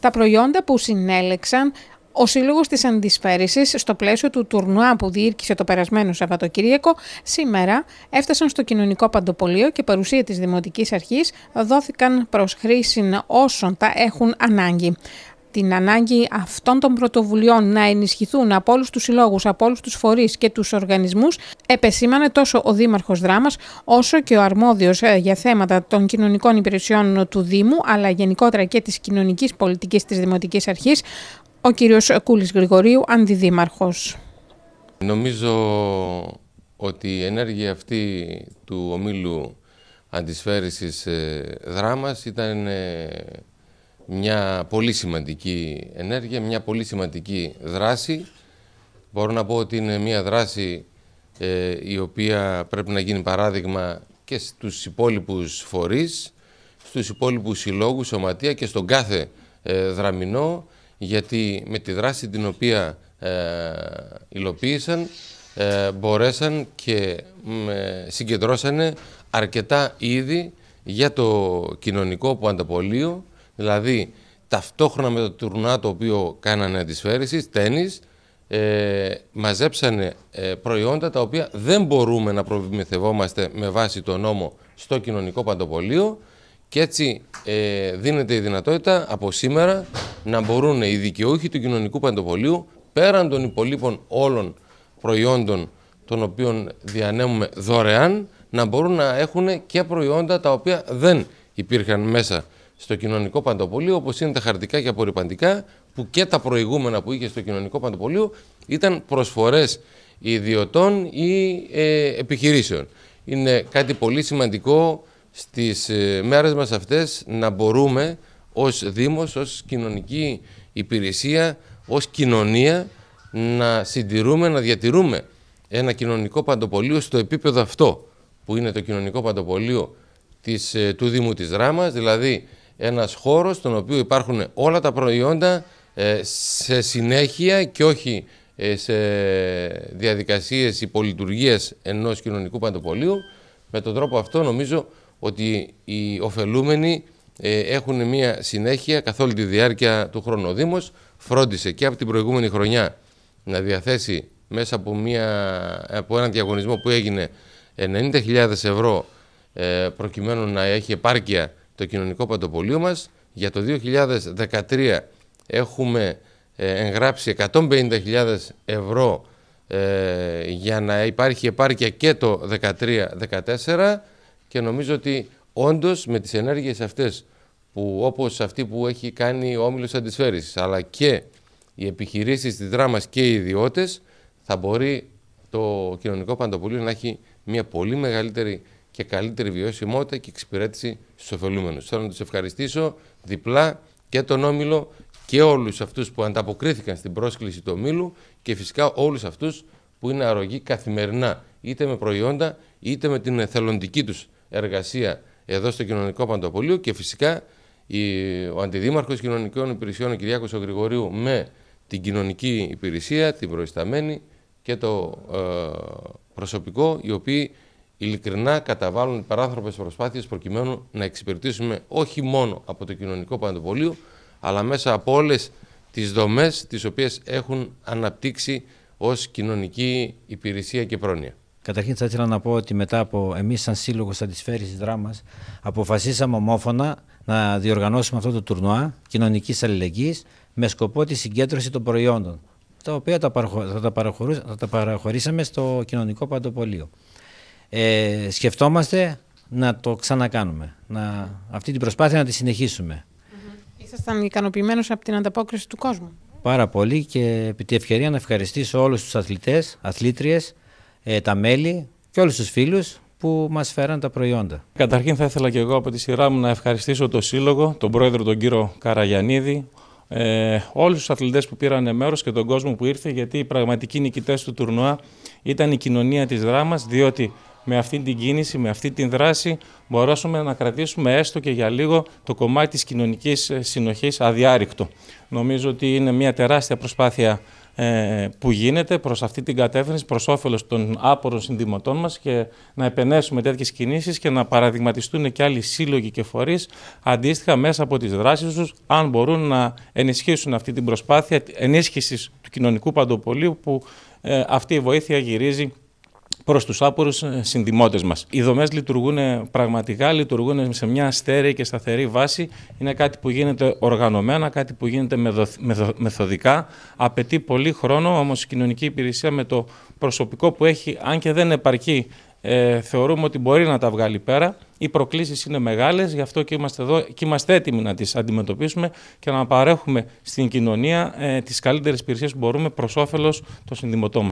τα προϊόντα που συνέλεξαν ο Σύλλογος της Αντισφαίρηση στο πλαίσιο του τουρνουά που διήρκησε το περασμένο Σαββατοκύριακο, σήμερα έφτασαν στο κοινωνικό παντοπολείο και παρουσία της Δημοτικής Αρχής δόθηκαν προς χρήση όσων τα έχουν ανάγκη την ανάγκη αυτών των πρωτοβουλειών να ενισχυθούν από όλους τους συλλόγους, από όλους τους φορείς και τους οργανισμούς, επεσήμανε τόσο ο Δήμαρχος Δράμας, όσο και ο αρμόδιος ε, για θέματα των κοινωνικών υπηρεσιών του Δήμου, αλλά γενικότερα και της κοινωνικής πολιτικής της Δημοτικής Αρχής, ο κύριος Κούλης Γρηγορίου, αντιδήμαρχος. Νομίζω ότι η ενέργεια αυτή του ομίλου αντισφαίρησης ε, δράμας ήταν ε, μια πολύ σημαντική ενέργεια, μια πολύ σημαντική δράση. Μπορώ να πω ότι είναι μια δράση ε, η οποία πρέπει να γίνει παράδειγμα και στους υπόλοιπους φορείς, στους υπόλοιπους συλλόγους, σωματεία και στον κάθε ε, γιατί με τη δράση την οποία ε, υλοποίησαν, ε, μπορέσαν και συγκεντρώσανε αρκετά είδη για το κοινωνικό που ανταπολύω Δηλαδή, ταυτόχρονα με το τουρνά το οποίο κάνανε αντισφαίρεσης, τέννη, ε, μαζέψανε ε, προϊόντα τα οποία δεν μπορούμε να προμηθευόμαστε με βάση τον νόμο στο κοινωνικό παντοπολείο και έτσι ε, δίνεται η δυνατότητα από σήμερα να μπορούν οι δικαιούχοι του κοινωνικού παντοπολίου πέραν των υπολείπων όλων προϊόντων των οποίων διανέμουμε δωρεάν να μπορούν να έχουν και προϊόντα τα οποία δεν υπήρχαν μέσα στο κοινωνικό παντοπολείο, όπως είναι τα χαρτικά και απορριπαντικά, που και τα προηγούμενα που είχε στο κοινωνικό παντοπολείο ήταν προσφορές ιδιωτών ή ε, επιχειρήσεων. Είναι κάτι πολύ σημαντικό στις ε, μέρες μας αυτές να μπορούμε ως Δήμος, ως κοινωνική υπηρεσία, ως κοινωνία να συντηρούμε, να διατηρούμε ένα κοινωνικό παντοπολείο στο επίπεδο αυτό που είναι το κοινωνικό παντοπολείο της, ε, του Δήμου της Ράμας, δηλαδή ένας χώρος στον οποίο υπάρχουν όλα τα προϊόντα ε, σε συνέχεια και όχι ε, σε διαδικασίες υπολειτουργίας ενός κοινωνικού παντοπολίου. Με τον τρόπο αυτό νομίζω ότι οι ωφελούμενοι ε, έχουν μια συνέχεια καθ' όλη τη διάρκεια του χρόνου. Ο φρόντισε και από την προηγούμενη χρονιά να διαθέσει μέσα από, μια, από έναν διαγωνισμό που έγινε 90.000 ευρώ προκειμένου να έχει επάρκεια το κοινωνικό παντοπολείο μας. Για το 2013 έχουμε ε, εγγράψει 150.000 ευρώ ε, για να υπάρχει επάρκεια και το 2013-2014 και νομίζω ότι όντως με τις ενέργειες αυτές που όπως αυτή που έχει κάνει ο Όμιλος Αντισφαίρησης αλλά και οι επιχειρήσεις της δράμας και οι ιδιώτες θα μπορεί το κοινωνικό παντοπολείο να έχει μια πολύ μεγαλύτερη και καλύτερη βιώσιμότητα και εξυπηρέτηση στους ωφελούμενους. Θέλω να τους ευχαριστήσω διπλά και τον Όμιλο και όλους αυτούς που ανταποκρίθηκαν στην πρόσκληση του Ομίλου και φυσικά όλους αυτούς που είναι αρρωγοί καθημερινά είτε με προϊόντα είτε με την εθελοντική τους εργασία εδώ στο Κοινωνικό Παντοπολείο και φυσικά ο Αντιδήμαρχος Κοινωνικών Υπηρεσιών, ο Κυριάκος με την κοινωνική υπηρεσία, την προϊσταμένη και το ε, προσωπικό, οι οποίοι ειλικρινά καταβάλουν παράνθρωπες προσπάθειες προκειμένου να εξυπηρετήσουμε όχι μόνο από το κοινωνικό παντοβολείο, αλλά μέσα από όλες τις δομές τις οποίες έχουν αναπτύξει ως κοινωνική υπηρεσία και πρόνοια. Καταρχήν θα ήθελα να πω ότι μετά από εμείς σαν Σύλλογος αντισφαίρησης δράμας αποφασίσαμε ομόφωνα να διοργανώσουμε αυτό το τουρνουά κοινωνικής αλληλεγγύης με σκοπό τη συγκέντρωση των προϊόντων τα οποία θα τα παραχωρήσαμε στο κοινωνικό παντοπολείο ε, σκεφτόμαστε να το ξανακάνουμε. Να, αυτή την προσπάθεια να τη συνεχίσουμε. Ήσασταν ικανοποιημένος από την ανταπόκριση του κόσμου. Πάρα πολύ και επί τη ευκαιρία να ευχαριστήσω όλους τους αθλητές, αθλήτριες, ε, τα μέλη και όλους τους φίλους που μας φέραν τα προϊόντα. Καταρχήν θα ήθελα και εγώ από τη σειρά μου να ευχαριστήσω το Σύλλογο, τον πρόεδρο τον κύριο Καραγιανίδη, ε, όλους τους αθλητές που πήραν μέρος και τον κόσμο που ήρθε γιατί οι πραγματικοί νικητές του τουρνουά ήταν η κοινωνία της δράμας διότι με αυτή την κίνηση, με αυτή την δράση μπορέσουμε να κρατήσουμε έστω και για λίγο το κομμάτι της κοινωνικής ε, συνοχής αδιάρρηκτο. Νομίζω ότι είναι μια τεράστια προσπάθεια ε, που γίνεται προς αυτή την κατεύθυνση, προς όφελος των άπορων συνδυματών μας και να επενέσουμε τέτοιες κινήσεις και να παραδειγματιστούν και άλλοι σύλλογοι και φορείς αντίστοιχα μέσα από τις δράσεις τους, αν μπορούν να ενισχύσουν αυτή την προσπάθεια ενίσχυσης του κοινωνικού παντοπολίου που ε, αυτή η βοήθεια γυρίζει προς τους άπορους ε, συνδημότες μας. Οι δομές λειτουργούν ε, πραγματικά, λειτουργούν σε μια στέρεη και σταθερή βάση. Είναι κάτι που γίνεται οργανωμένα, κάτι που γίνεται μεθοδικά. Απαιτεί πολύ χρόνο, όμως η κοινωνική υπηρεσία με το προσωπικό που έχει, αν και δεν επαρκεί, ε, θεωρούμε ότι μπορεί να τα βγάλει πέρα. Οι προκλήσεις είναι μεγάλες, γι' αυτό και είμαστε εδώ και είμαστε έτοιμοι να τις αντιμετωπίσουμε και να παρέχουμε στην κοινωνία ε, τις καλύτερες υπηρεσίες που μπορούμε προς όφελος των συνδημοτών